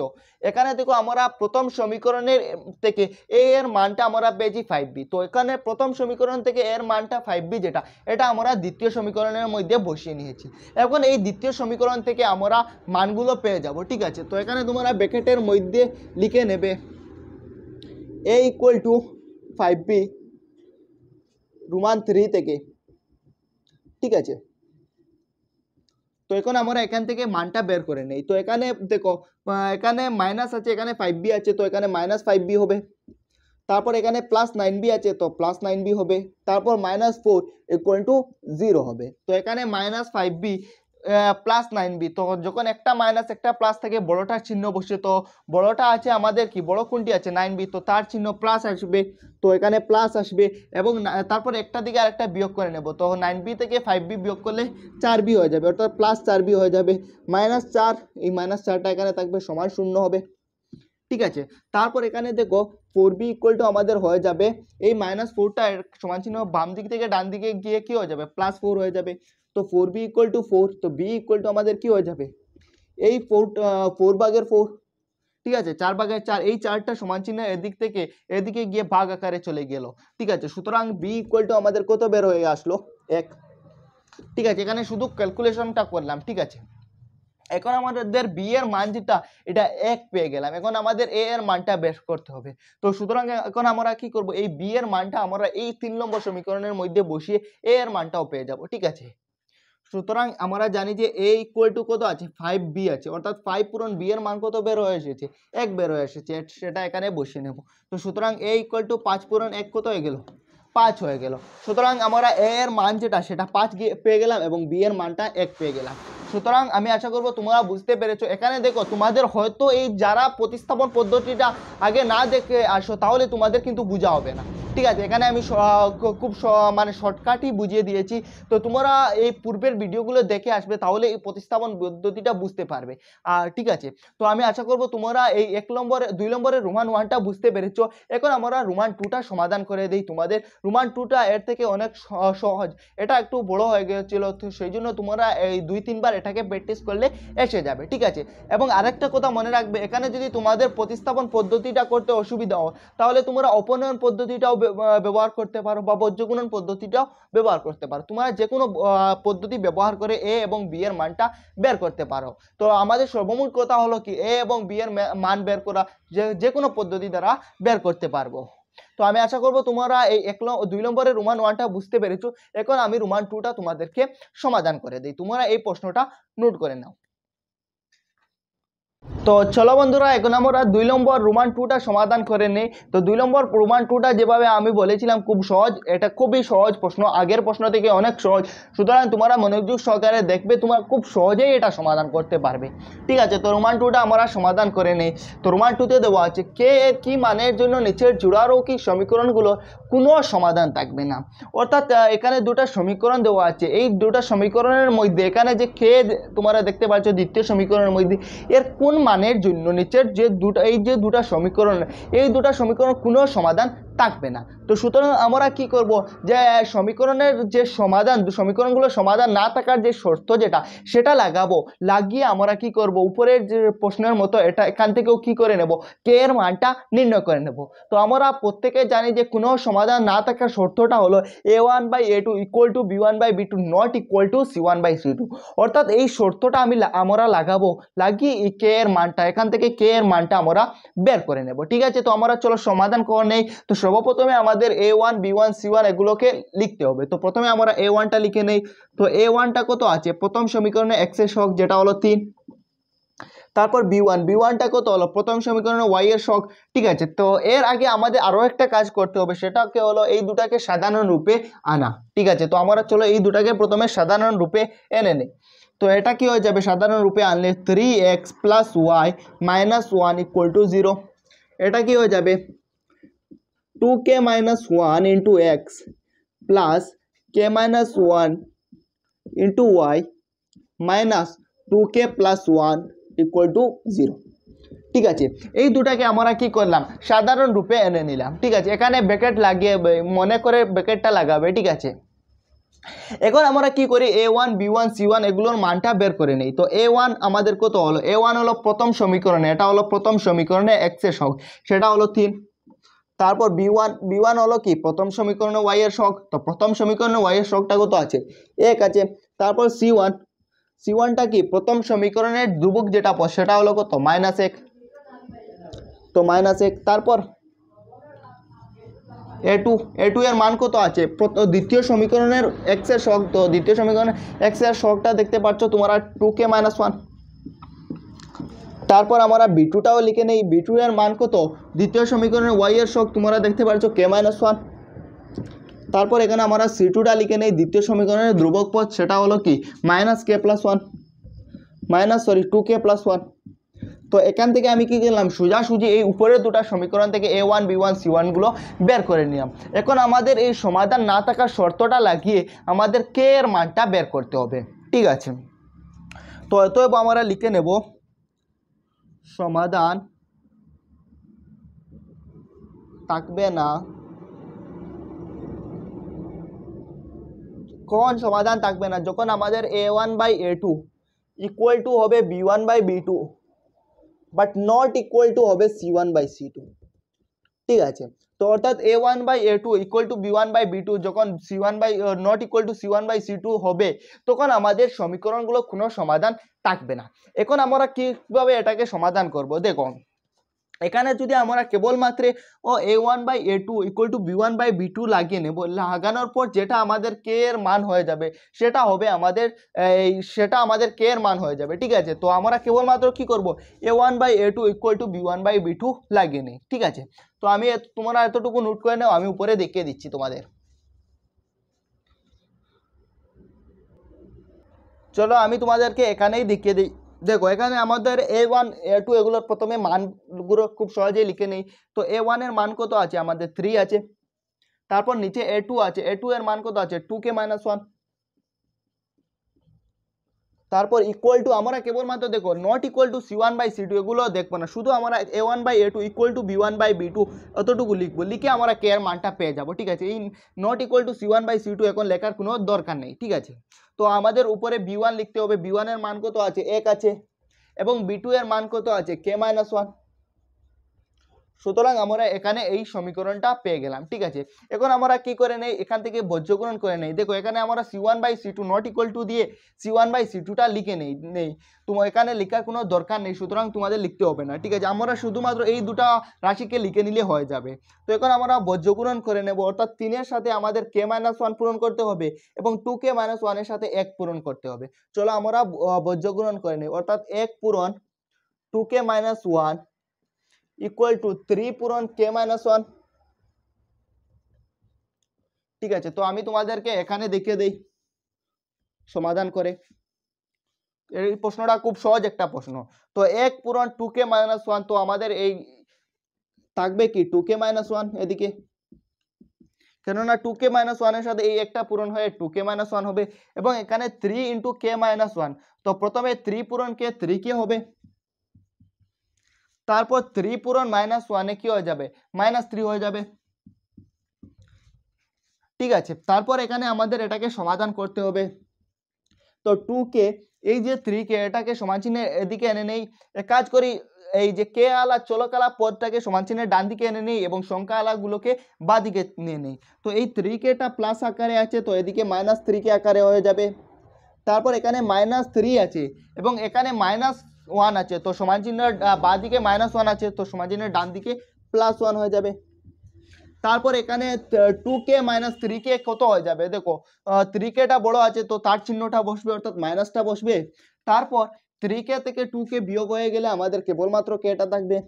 এখানে দেখো আমরা প্রথম সমীকরণের থেকে এ এর মানটা আমরা পেয়েছি ফাইভ বি তো এখানে প্রথম সমীকরণ থেকে এর মানটা ফাইভ বি যেটা এটা আমরা দ্বিতীয় সমীকরণের মধ্যে বসিয়ে নিয়েছি এখন এই দ্বিতীয় সমীকরণ থেকে আমরা মানগুলো পেয়ে যাব ঠিক আছে তো এখানে তোমরা ব্যাকেটের মধ্যে লিখে নেবে a equal to five b রুমান থ্রি থেকে ঠিক আছে তো এখন আমরা এখান থেকে মানটা বের করে নেই তো এখানে দেখো এখানে মাইনাস আছে এখানে ফাইভ বি আছে তো এখানে মাইনাস ফাইভ বি হবে তারপর এখানে প্লাস নাইন বি আছে তো প্লাস নাইন বি হবে তারপর minus four equal to zero হবে তো এখানে minus five b plus nine b তো যখন একটা মাইনাস একটা প্লাস থাকে বড়টার চিহ্ন বসে তো বড়টা আছে আমাদের কি বড় কোনটি আছে নাইন বি তো তার চিহ্ন প্লাস আসবে তো এখানে প্লাস আসবে এবং তারপর একটা দিকে আর একটা বিয়োগ করে নেব তো নাইন বি থেকে ফাইভ বি বিয়োগ করলে চার বি হয়ে যাবে অর্থাৎ প্লাস চার বি হয়ে যাবে মাইনাস চার এই মাইনাস চারটা এখানে থাকবে সমান শূন্য হবে ঠিক আছে তারপর এখানে দেখো ফোর বি ইকুয়াল টু আমাদের হয়ে যাবে এই মাইনাস ফোরটা সমান চিহ্ন বাম দিক থেকে ডান দিকে গিয়ে কী হয়ে যাবে প্লাস ফোর হয়ে যাবে তো four b equal to four তো বি ইকুয়াল টু আমাদের কী হয়ে যাবে এই ফোর ফোর বাগের ফোর ঠিক আছে চার বাগের চার এই চারটা সমান চিহ্ন এদিক থেকে এদিকে গিয়ে ভাগ আকারে চলে গেল ঠিক আছে সুতরাং বি ইকুয়াল টু আমাদের কত বের হয়ে আসলো এক ঠিক আছে এখানে শুধু ক্যালকুলেশনটা করলাম ঠিক আছে এখন আমাদের বি এর মান যেটা এটা এক পেয়ে গেলাম এখন আমাদের এ এর মানটা বের করতে হবে তো সুতরাং এখন আমরা কি করব এই বি এর মানটা আমরা এই তিন নম্বর সমীকরণের মধ্যে বসিয়ে এ এর মানটাও পেয়ে যাব ঠিক আছে সুতরাং আমরা জানি যে এ ইকুয়াল টু কত আছে ফাইভ বি আছে অর্থাৎ ফাইভ পূরণ বি এর মান কত বের হয়ে এসেছে এক বের হয়ে এসেছে সেটা এখানে বসিয়ে নেব তো সুতরাং এ ইকুয়াল টু পাঁচ পূরণ এক কত হয়ে গেল পাঁচ হয়ে গেল সুতরাং আমরা এ এর মান যেটা সেটা পাঁচ পেয়ে গেলাম এবং বি এর মানটা এক পেয়ে গেলাম সুতরাং আমি আশা করব তোমরা বুঝতে পেরেছো এখানে দেখো তোমাদের হয়তো এই যারা প্রতিস্থাপন পদ্ধতিটা আগে না দেখে আসো তাহলে তোমাদের কিন্তু বোঝা হবে না ঠিক আছে এখানে আমি খুব মানে শর্টকাটই বুঝিয়ে দিয়েছি তো তোমরা এই পূর্বের ভিডিওগুলো দেখে আসবে তাহলে এই প্রতিস্থাপন পদ্ধতিটা বুঝতে পারবে আর ঠিক আছে তো আমি আশা করব তোমরা এই এক নম্বর দুই নম্বরের রোমান ওয়ানটা বুঝতে পেরেছ এখন আমরা রোমান টুটা সমাধান করে দিই তোমাদের রোমান টুটা এর থেকে অনেক সহজ এটা একটু বড় হয়ে গেছিল সেই জন্য তোমরা এই দুই তিনবার এটাকে প্র্যাকটিস করলে এসে যাবে ঠিক আছে এবং আরেকটা কথা মনে রাখবে এখানে যদি তোমাদের প্রতিস্থাপন পদ্ধতিটা করতে অসুবিধা হয় তাহলে তোমরা অপনয়ন পদ্ধতিটাও ব্যবহার করতে পারো বা বজ্র গুণন পদ্ধতিটাও ব্যবহার করতে পারো তোমরা যে কোনো পদ্ধতি ব্যবহার করে এ এবং বি এর মানটা বের করতে পারো তো আমাদের সর্বমূল কথা হলো কি এ এবং বি এর মান বের করা যে যে কোনো পদ্ধতি দ্বারা বের করতে পারবো তো আমি আশা করব তোমরা এই এক দুই নম্বরের রোমান ওয়ানটা বুঝতে পেরেছো এখন আমি রোমান টুটা তোমাদেরকে সমাধান করে দিই তোমরা এই প্রশ্নটা নোট করে নাও তো চলো বন্ধুরা এখন আমরা দুই নম্বর রোমান টুটা সমাধান করে নিই তো দুই নম্বর রোমান টুটা যেভাবে আমি বলেছিলাম খুব সহজ এটা খুবই সহজ প্রশ্ন আগের প্রশ্ন থেকে অনেক সহজ সুতরাং তোমরা মনোযোগ সহকারে দেখবে তোমরা খুব সহজেই এটা সমাধান করতে পারবে ঠিক আছে তো রোমান টুটা আমরা সমাধান করে নিই তো রোমান টুতে দেওয়া আছে কে এর কি মানের জন্য নিচের কি সমীকরণগুলো কোনো সমাধান থাকবে না অর্থাৎ এখানে দুটো সমীকরণ দেওয়া আছে এই দুটো সমীকরণের মধ্যে এখানে যে কে তোমরা দেখতে পাচ্ছ দ্বিতীয় সমীকরণের মধ্যে এর কোন মানের জন্য নিচের যে দুটা এই যে দুটা সমীকরণ এই দুটা সমীকরণ কোনো সমাধান থাকবে না তো সুতরাং আমরা কি করব যে সমীকরণের যে সমাধান সমীকরণগুলো সমাধান না থাকার যে শর্ত যেটা সেটা লাগাবো লাগিয়ে আমরা কি করব উপরের যে প্রশ্নের মতো এটা এখান থেকেও কি করে নেব কে এর মানটা নির্ণয় করে নেব তো আমরা প্রত্যেকে জানি যে কোনো সমাধান না থাকার শর্তটা হলো a one by A two equal to B one by B two not equal to C one by C two অর্থাৎ এই শর্তটা আমি আমরা লাগাবো লাগিয়ে কে এর মানটা এখান থেকে কে এর মানটা আমরা বের করে নেব ঠিক আছে তো আমরা চলো সমাধান করে নেই তো সর্বপ্রথমে আমাদের a one B one C one এগুলোকে লিখতে হবে তো প্রথমে আমরা এ ওয়ানটা লিখে নেই তো এ ওয়ানটা কত আছে প্রথম সমীকরণে এক্সের শখ যেটা হলো তিন তারপর বি ওয়ান বি ওয়ানটা কত হলো প্রথম সমীকরণে ওয়াই এর শখ ঠিক আছে তো এর আগে আমাদের আরও একটা কাজ করতে হবে সেটাকে হলো এই দুটাকে সাধারণ রূপে আনা ঠিক আছে তো আমরা চলো এই দুটাকে প্রথমে সাধারণ রূপে এনে নেই তো এটা কি হয়ে যাবে সাধারণ রূপে আনলে three x plus y minus one equal to zero এটা কি হয়ে যাবে two k minus one into x plus k minus one into y minus two k plus one equal to zero ঠিক আছে এই দুটাকে আমরা কি করলাম সাধারণ রূপে এনে নিলাম ঠিক আছে এখানে ব্যাকেট লাগিয়ে মনে করে ব্যাকেটটা লাগাবে ঠিক আছে এখন আমরা কি করি a one B one C one এগুলোর মানটা বের করে নিই তো এ ওয়ান আমাদের কত হলো এ ওয়ান হলো প্রথম সমীকরণে এটা হলো প্রথম সমীকরণে এক্সের সঙ্গে সেটা হলো তিন তারপর বি ওয়ান বি ওয়ান হলো কি প্রথম সমীকরণে ওয়াই এর শখ তো প্রথম সমীকরণে ওয়াই এর শখটা কত আছে এক আছে তারপর সি ওয়ান সি ওয়ানটা কি প্রথম সমীকরণের ধ্রুবক যেটা পড় সেটা হলো কত মাইনাস এক তো মাইনাস এক তারপর এ টু এ টু এর মান কত আছে দ্বিতীয় সমীকরণের এক্সের শখ তো দ্বিতীয় সমীকরণের এক্সের শখটা দেখতে পাচ্ছ তোমরা টু কে মাইনাস ওয়ান তারপর আমরা বি টুটাও লিখে নেই বি টু এর মান কত দ্বিতীয় সমীকরণে ওয়াই এর শোক তোমরা দেখতে পাচ্ছ কে মাইনাস ওয়ান তারপর এখানে আমরা সি টুটা লিখে নেই দ্বিতীয় সমীকরণের ধ্রুবক পথ সেটা হলো কি minus k plus one minus sorry two k plus one তো এখান থেকে আমি কি করলাম সোজাসুজি এই উপরের দুটো সমীকরণ থেকে এ ওয়ান বি ওয়ান সি ওয়ানগুলো বের করে নিলাম এখন আমাদের এই সমাধান না থাকার শর্তটা লাগিয়ে আমাদের কে এর মানটা বের করতে হবে ঠিক আছে তো অতএব আমরা লিখে নেব সমাধান থাকবে না কোন সমাধান থাকবে না যখন আমাদের a one by A two equal to হবে b one by B two but not equal to হবে c one by C two ঠিক আছে তো অর্থাৎ a one by A two equal to B one by B two যখন c one by not equal to C one by C two হবে তখন আমাদের সমীকরণগুলো কোনো সমাধান থাকবে না এখন আমরা কীভাবে এটাকে সমাধান করব দেখুন এখানে যদি আমরা কেবলমাত্র ও a one by A two equal to B one by B two লাগিয়ে নেব লাগানোর পর যেটা আমাদের কে এর মান হয়ে যাবে সেটা হবে আমাদের এই সেটা আমাদের কে এর মান হয়ে যাবে ঠিক আছে তো আমরা কেবলমাত্র কি করব a one by A two equal to B one by B two লাগিয়ে নেই ঠিক আছে তো আমি তোমরা এতটুকু নোট করে নাও আমি উপরে দেখিয়ে দিচ্ছি তোমাদের চলো আমি তোমাদেরকে এখানেই দেখিয়ে দিই দেখো এখানে আমাদের এ ওয়ান এ টু এগুলোর প্রথমে মানগুলো খুব সহজেই লিখে নেই তো এ ওয়ানের মান কত আছে আমাদের থ্রি আছে তারপর নিচে এ টু আছে এ টু এর মান কত আছে টু কে মাইনাস ওয়ান তারপর ইকুয়াল টু আমরা কেবলমাত্র দেখো not equal to C one by C two এগুলো দেখবো না শুধু আমরা এ one by A two equal to B one by B two অতটুকু লিখবো লিখে আমরা কে এর মানটা পেয়ে যাবো ঠিক আছে এই not equal to C one by C two এখন লেখার কোনো দরকার নেই ঠিক আছে তো আমাদের উপরে বি ওয়ান লিখতে হবে বি ওয়ানের মান কত আছে এক আছে এবং বি টু এর মান কত আছে কে মাইনাস ওয়ান সুতরাং আমরা এখানে এই সমীকরণটা পেয়ে গেলাম ঠিক আছে এখন আমরা কি করে নেই এখান থেকে বজ্রকরণ করে নেই দেখো এখানে আমরা c one by C two not equal to দিয়ে সি ওয়ান বাই সি টুটা লিখে নেই নেই তোমার এখানে লেখার কোনো দরকার নেই সুতরাং তোমাদের লিখতে হবে না ঠিক আছে আমরা শুধুমাত্র এই দুটা রাশিকে লিখে নিলে হয়ে যাবে তো এখন আমরা বজ্রকরণ করে নেব অর্থাৎ তিনের সাথে আমাদের কে মাইনাস ওয়ান পূরণ করতে হবে এবং টু কে মাইনাস ওয়ানের সাথে এক পূরণ করতে হবে চলো আমরা বজ্রগ্রহণ করে নেই অর্থাৎ এক পূরণ two k minus one equal to three পূরণ কে মাইনাস ওয়ান ঠিক আছে তো আমি তোমাদেরকে এখানে দেখিয়ে দেই সমাধান করে এই প্রশ্নটা খুব সহজ একটা প্রশ্ন তো এক পূরণ টু কে মাইনাস ওয়ান তো আমাদের এই থাকবে কি টু কে মাইনাস ওয়ান এদিকে কেননা টু কে মাইনাস ওয়ানের সাথে এই একটা পূরণ হয়ে টু কে মাইনাস ওয়ান হবে এবং এখানে three into k minus one তো প্রথমে থ্রি পূরণ কে থ্রি কে হবে তারপর থ্রি পূরণ মাইনাস ওয়ানে কি হয়ে যাবে মাইনাস থ্রি হয়ে যাবে ঠিক আছে তারপর এখানে আমাদের এটাকে সমাধান করতে হবে তো টু কে এই যে থ্রি কে এটাকে সমান চিহ্নে এদিকে এনে নেই কাজ করি এই যে কে আলা চলকালা পদটাকে সমান চিহ্নে ডান দিকে এনে নেই এবং সংখ্যা আলাগুলোকে বা দিকে নিয়ে নেই তো এই থ্রি কেটা প্লাস আকারে আছে তো এদিকে মাইনাস থ্রিকে আকারে হয়ে যাবে তারপর এখানে মাইনাস থ্রি আছে এবং এখানে মাইনাস ওয়ান আছে তো সমান চিহ্নের বাঁ দিকে মাইনাস ওয়ান আছে তো সমান চিহ্নের ডান দিকে প্লাস ওয়ান হয়ে যাবে তারপর এখানে two k minus three k কত হয়ে যাবে দেখো থ্রি কেটা বড় আছে তো তার চিহ্নটা বসবে অর্থাৎ মাইনাসটা বসবে তারপর থ্রি কে থেকে টু কে বিয়োগ হয়ে গেলে আমাদের কেবলমাত্র কেটা থাকবে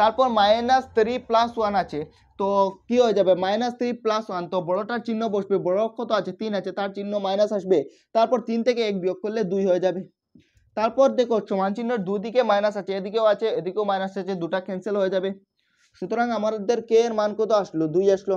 তারপর মাইনাস থ্রি প্লাস ওয়ান আছে তো কি হয়ে যাবে মাইনাস থ্রি প্লাস ওয়ান তো বড়টার চিহ্ন বসবে বড় কত আছে তিন আছে তার চিহ্ন মাইনাস আসবে তারপর তিন থেকে এক বিয়োগ করলে দুই হয়ে যাবে তারপর দেখো সমান চিহ্নের দুদিকে মাইনাস আছে এদিকেও আছে এদিকেও মাইনাস আছে দুটা ক্যান্সেল হয়ে যাবে সুতরাং আমাদের কে এর মান কত আসলো দুই আসলো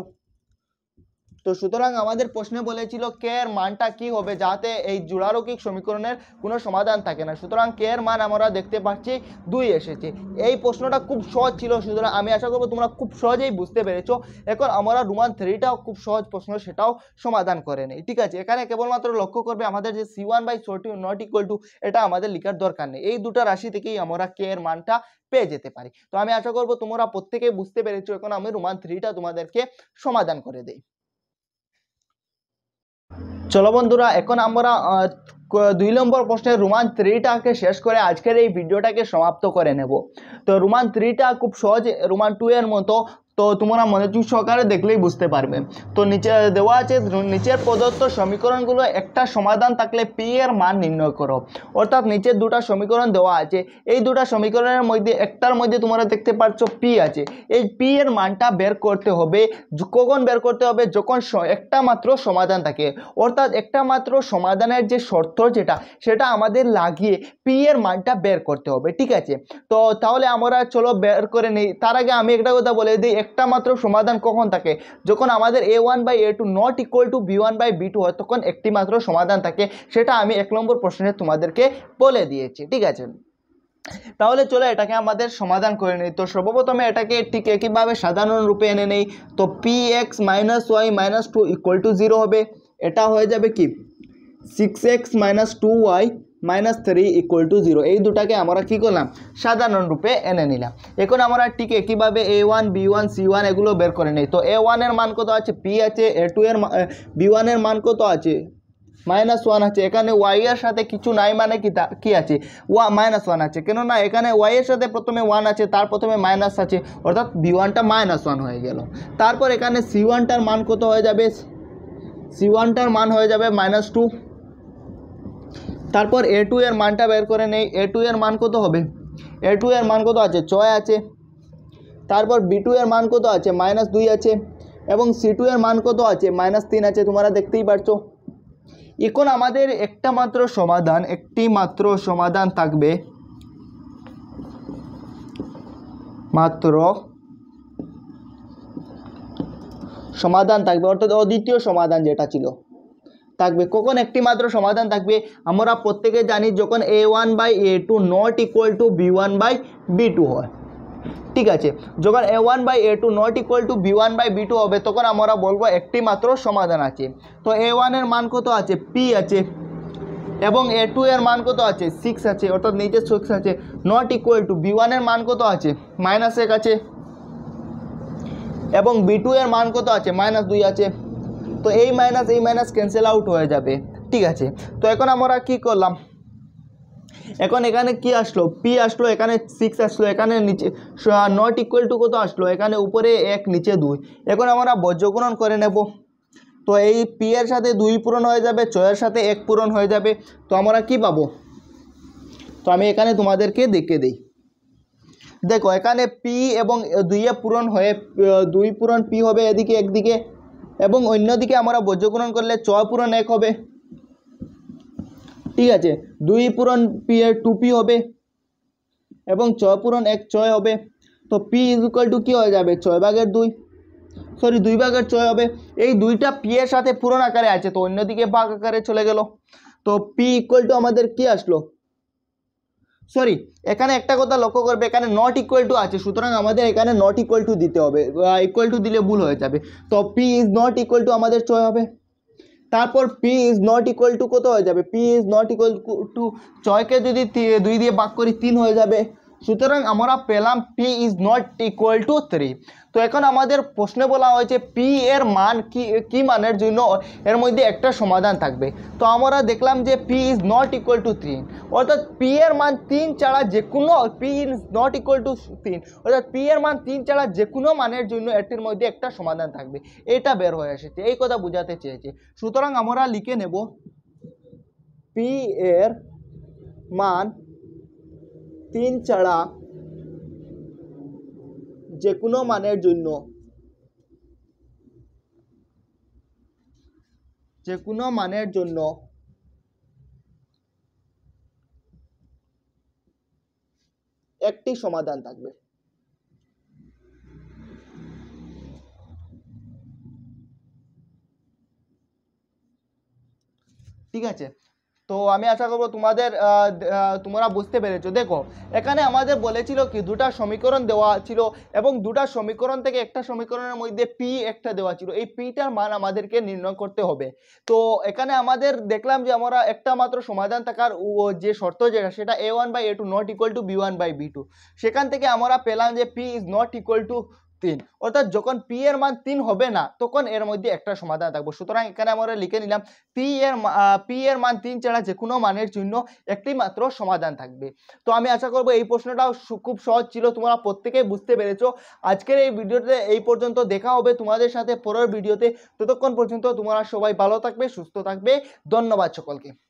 তো সুতরাং আমাদের প্রশ্নে বলেছিল কে এর মানটা কি হবে যাতে এই জোড়ারৌকিক সমীকরণের কোনো সমাধান থাকে না সুতরাং কে এর মান আমরা দেখতে পাচ্ছি দুই এসেছে এই প্রশ্নটা খুব সহজ ছিল সুতরাং আমি আশা করবো তোমরা খুব সহজেই বুঝতে পেরেছো এখন আমরা রুমান থ্রিটাও খুব সহজ প্রশ্ন সেটাও সমাধান করে নেই ঠিক আছে এখানে কেবলমাত্র লক্ষ্য করবে আমাদের যে সি ওয়ান বাই সোটি নট ইকুয়াল টু এটা আমাদের লিখার দরকার নেই এই দুটা রাশি থেকেই আমরা কে এর মানটা পেয়ে যেতে পারি তো আমি আশা করবো তোমরা প্রত্যেকেই বুঝতে পেরেছো এখন আমি রুমান থ্রিটা তোমাদেরকে সমাধান করে দেই চলো বন্ধুরা এখন আমরা দুই নম্বর প্রশ্নের রোমান থ্রিটাকে শেষ করে আজকের এই ভিডিওটাকে সমাপ্ত করে নেব তো রোমান থ্রিটা খুব সহজ রোমান টু এর মতো তো তোমরা মনোযোগ সহকারে দেখলেই বুঝতে পারবে তো নিচে দেওয়া আছে নিচের প্রদত্ত সমীকরণগুলো একটা সমাধান থাকলে পি এর মান নির্ণয় করো অর্থাৎ নিচের দুটা সমীকরণ দেওয়া আছে এই দুটা সমীকরণের মধ্যে একটার মধ্যে তোমরা দেখতে পাচ্ছ পি আছে এই পি এর মানটা বের করতে হবে কখন বের করতে হবে যখন একটা মাত্র সমাধান থাকে অর্থাৎ একটা মাত্র সমাধানের যে শর্ত যেটা সেটা আমাদের লাগিয়ে পি এর মানটা বের করতে হবে ঠিক আছে তো তাহলে আমরা চলো বের করে নিই তার আগে আমি একটা কথা বলে দিই একটা মাত্র সমাধান কখন থাকে যখন আমাদের a one by A two not equal to B one by B two হয় তখন একটি মাত্র সমাধান থাকে সেটা আমি এক নম্বর প্রশ্নে তোমাদেরকে বলে দিয়েছি ঠিক আছে তাহলে চলো এটাকে আমাদের সমাধান করে নিই তো সর্বপ্রথমে এটাকে ঠিক একইভাবে সাধারণ রূপে এনে নেই তো p x minus y minus two equal to zero হবে এটা হয়ে যাবে কি six x minus two y minus three equal to zero এই দুটাকে আমরা কী করলাম সাধারণ রূপে এনে নিলাম এখন আমরা টিকে কীভাবে a one B one C one এগুলো বের করে নেই তো এ ওয়ানের মান কত আছে পি আছে এ টু এর বি ওয়ানের মান কত আছে মাইনাস ওয়ান আছে এখানে ওয়াইয়ের সাথে কিছু নাই মানে কি তা কী আছে ওয়া মাইনাস ওয়ান আছে কেননা এখানে ওয়াইয়ের সাথে প্রথমে ওয়ান আছে তার প্রথমে মাইনাস আছে অর্থাৎ বি ওয়ানটা মাইনাস ওয়ান হয়ে গেল তারপর এখানে সি ওয়ানটার মান কত হয়ে যাবে সি ওয়ানটার মান হয়ে যাবে মাইনাস টু তারপর এ টু এর মানটা বের করে নেই এ টু এর মান কত হবে এ টু এর মান কত আছে ছয় আছে তারপর বি টু এর মান কত আছে মাইনাস দুই আছে এবং সি টু এর মান কত আছে মাইনাস তিন আছে তোমরা দেখতেই পারছো এখন আমাদের একটা মাত্র সমাধান একটি মাত্র সমাধান থাকবে মাত্র সমাধান থাকবে অর্থাৎ অদ্বিতীয় সমাধান যেটা ছিল থাকবে কখন একটি মাত্র সমাধান থাকবে আমরা প্রত্যেকে জানি যখন এ one by A two not equal to B one by B two হয় ঠিক আছে যখন এ one by A two not equal to B one by B two হবে তখন আমরা বলবো একটি মাত্র সমাধান আছে তো এ ওয়ানের মান কত আছে পি আছে এবং এ টু এর মান কত আছে সিক্স আছে অর্থাৎ নিচে সিক্স আছে নট ইকুয়াল টু বি ওয়ানের মান কত আছে মাইনাস এক আছে এবং বি টু এর মান কত আছে মাইনাস দুই আছে তো এই মাইনাস এই মাইনাস ক্যান্সেল আউট হয়ে যাবে ঠিক আছে তো এখন আমরা কি করলাম এখন এখানে কি আসলো পি আসলো এখানে সিক্স আসলো এখানে নিচে নট ইকুয়াল টু কত আসলো এখানে উপরে এক নিচে দুই এখন আমরা বজ্রগ্রহণ করে নেব তো এই পিয়ের সাথে দুই পূরণ হয়ে যাবে ছয়ের সাথে এক পূরণ হয়ে যাবে তো আমরা কি পাবো তো আমি এখানে তোমাদেরকে দেখে দিই দেখো এখানে পি এবং দুইয়ে পূরণ হয়ে দুই পূরণ পি হবে এদিকে একদিকে এবং অন্যদিকে আমরা বজ্রগ্রহণ করলে চ পূরণ এক হবে ঠিক আছে দুই পূরণ পি এর টু পি হবে এবং ছ পূরণ এক ছয় হবে তো পি ইজ ইকুয়াল টু কী হয়ে যাবে ছয় ভাগের দুই সরি দুই ভাগের ছয় হবে এই দুইটা পি এর সাথে পূরণ আকারে আছে তো অন্যদিকে ভাগ আকারে চলে গেল তো পি ইকুয়াল টু আমাদের কী আসলো সরি এখানে একটা কথা লক্ষ্য করবে এখানে নট ইকুয়াল টু আছে সুতরাং আমাদের এখানে নট ইকুয়াল টু দিতে হবে ইকুয়াল টু দিলে ভুল হয়ে যাবে তো p is not equal to আমাদের ছয় হবে তারপর p is not equal to কত হয়ে যাবে p is not equal to ছয়কে যদি দুই দিয়ে ভাগ করি তিন হয়ে যাবে সুতরাং আমরা পেলাম p is not equal to three তো এখন আমাদের প্রশ্নে বলা হয়েছে পি এর মান কি কী মানের জন্য এর মধ্যে একটা সমাধান থাকবে তো আমরা দেখলাম যে p is not equal to three অর্থাৎ পি এর মান তিন ছাড়া যে কোনো p is not equal to তিন অর্থাৎ পি এর মান তিন ছাড়া যে কোনো মানের জন্য এটির মধ্যে একটা সমাধান থাকবে এটা বের হয়ে এসেছে এই কথা বোঝাতে চেয়েছে সুতরাং আমরা লিখে নেব পি এর মান তিন ছাড়া যে কোনো মানের জন্য যে কোনো মানের জন্য একটি সমাধান থাকবে ঠিক আছে তো আমি আশা করবো তোমাদের তোমরা বুঝতে পেরেছো দেখো এখানে আমাদের বলেছিল কি দুটা সমীকরণ দেওয়া ছিল এবং দুটা সমীকরণ থেকে একটা সমীকরণের মধ্যে পি একটা দেওয়া ছিল এই পিটার মান আমাদেরকে নির্ণয় করতে হবে তো এখানে আমাদের দেখলাম যে আমরা একটা মাত্র সমাধান থাকার যে শর্ত যেটা সেটা a one by A two not equal to B one by B two সেখান থেকে আমরা পেলাম যে p is not equal to তিন অর্থাৎ যখন পি এর মান তিন হবে না তখন এর মধ্যে একটা সমাধান থাকবে সুতরাং এখানে আমরা লিখে নিলাম পি এর পি এর মান তিন ছাড়া যে কোনো মানের জন্য একটি মাত্র সমাধান থাকবে তো আমি আশা করব এই প্রশ্নটাও খুব সহজ ছিল তোমরা প্রত্যেকেই বুঝতে পেরেছো আজকের এই ভিডিওতে এই পর্যন্ত দেখা হবে তোমাদের সাথে পরের ভিডিওতে ততক্ষণ পর্যন্ত তোমরা সবাই ভালো থাকবে সুস্থ থাকবে ধন্যবাদ সকলকে